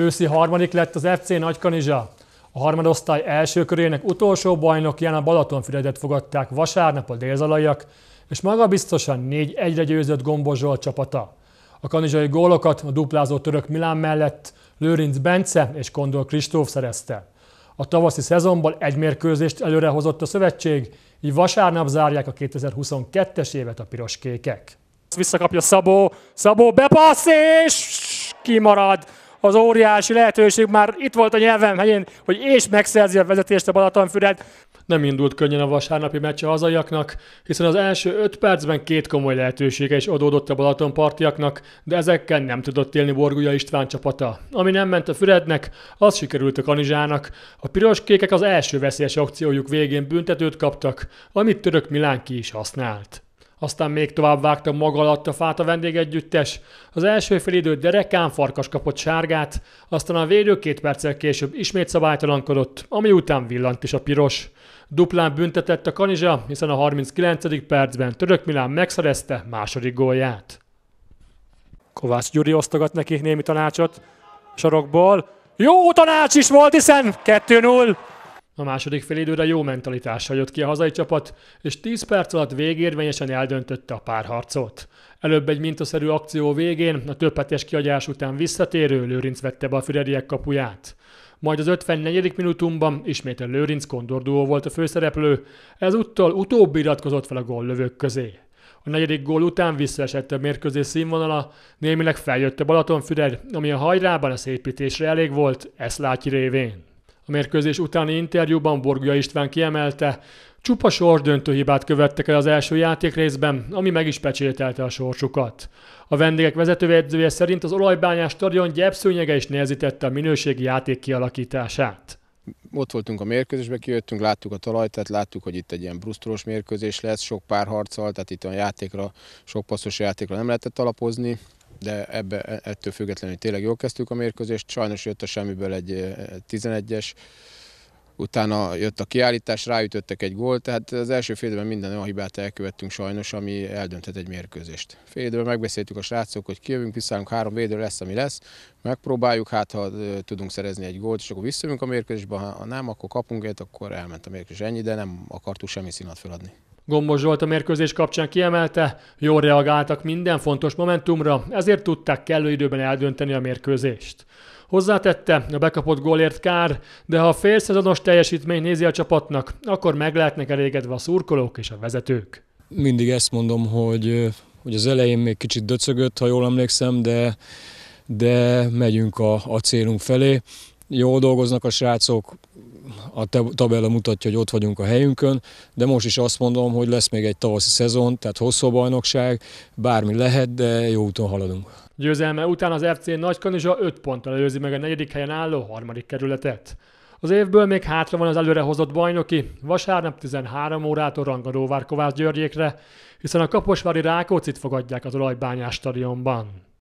Őszi harmadik lett az FC Nagykanizsa. A harmadosztály első körének utolsó bajnokján a Balatonfüredet fogadták vasárnap a délzalaiak, és maga biztosan 4-1-re győzött Gombozsolt csapata. A kanizsai gólokat a duplázó török Milán mellett Lőrinc Bence és Kondor Kristóf szerezte. A tavaszi szezonból egy mérkőzést előrehozott a szövetség, így vasárnap zárják a 2022-es évet a piroskékek. Visszakapja Szabó, Szabó bepassz és kimarad az óriási lehetőség már itt volt a nyelvem helyén, hogy és megszerzi a vezetést a Balatonfüred. Nem indult könnyen a vasárnapi meccs a hazaiaknak, hiszen az első öt percben két komoly lehetősége is adódott a Balatonpartiaknak, de ezekkel nem tudott élni Borgulya István csapata. Ami nem ment a Fürednek, az sikerült a Kanizsának. A piros-kékek az első veszélyes akciójuk végén büntetőt kaptak, amit török Milán ki is használt aztán még tovább vágta maga alatt a fát a vendégegyüttes. Az első idő derekán farkas kapott sárgát, aztán a védő két perccel később ismét szabálytalankodott, ami után villant is a piros. Duplán büntetett a Kanizsa, hiszen a 39. percben Török Milán megszerezte második gólját. Kovács Gyuri osztogat neki némi tanácsot. Sarokból jó tanács is volt, hiszen 2-0. A második időre jó mentalitással jött ki a hazai csapat, és 10 perc alatt végérvényesen eldöntötte a párharcot. Előbb egy mintaszerű akció végén, a többetes kiadás után visszatérő Lőrinc vette be a Fürediek kapuját. Majd az 54. minutumban ismét a Lőrinc Kondor duó volt a főszereplő, ezúttal utóbbi iratkozott fel a góllövők közé. A negyedik gól után visszaesett a mérkőzés színvonala, némileg feljött a Balatonfüred, ami a hajrában a szépítésre elég volt, látja révén. A mérkőzés utáni interjúban Borgja István kiemelte, csupa sorsdöntő hibát követtek el az első játék részben, ami meg is pecsételte a sorsukat. A vendégek vezetőedzője szerint az olajbányás stadion gyepszőnyege is nehezítette a minőségi játék kialakítását ott voltunk a mérkőzésbe, kijöttünk, láttuk a talajt, tehát láttuk, hogy itt egy ilyen brusztulós mérkőzés lesz, sok párharccal, tehát itt a játékra, sok passzos játékra nem lehetett alapozni de ebbe, e, ettől függetlenül tényleg jól kezdtük a mérkőzést. Sajnos jött a semmiből egy 11-es, e, utána jött a kiállítás, ráütöttek egy gólt, tehát az első félidőben minden olyan hibát elkövettünk sajnos, ami eldönthet egy mérkőzést. Félidőben megbeszéltük a srácok, hogy kijövünk, visszálunk, három védő lesz, ami lesz, megpróbáljuk, hát ha e, tudunk szerezni egy gólt, és akkor visszajövünk a mérkőzésbe, ha nem, akkor kapunk egyet, akkor elment a mérkőzés. Ennyi, de nem akartuk semmi színat feladni. Gombos Zsolt a mérkőzés kapcsán kiemelte, jól reagáltak minden fontos momentumra, ezért tudták kellő időben eldönteni a mérkőzést. Hozzátette, a bekapott gólért kár, de ha a félszezonos teljesítmény nézi a csapatnak, akkor meg lehetnek elégedve a szurkolók és a vezetők. Mindig ezt mondom, hogy, hogy az elején még kicsit döcögött, ha jól emlékszem, de, de megyünk a, a célunk felé. Jól dolgoznak a srácok, a tabella mutatja, hogy ott vagyunk a helyünkön, de most is azt mondom, hogy lesz még egy tavaszi szezon, tehát hosszú bajnokság, bármi lehet, de jó úton haladunk. Győzelme után az FC Nagykanizsa 5 ponttal előzi meg a negyedik helyen álló harmadik kerületet. Az évből még hátra van az előrehozott bajnoki, vasárnap 13 órától rangadó Kovács Györgyékre, hiszen a Kaposvári Rákócit fogadják az olajbányás stadionban.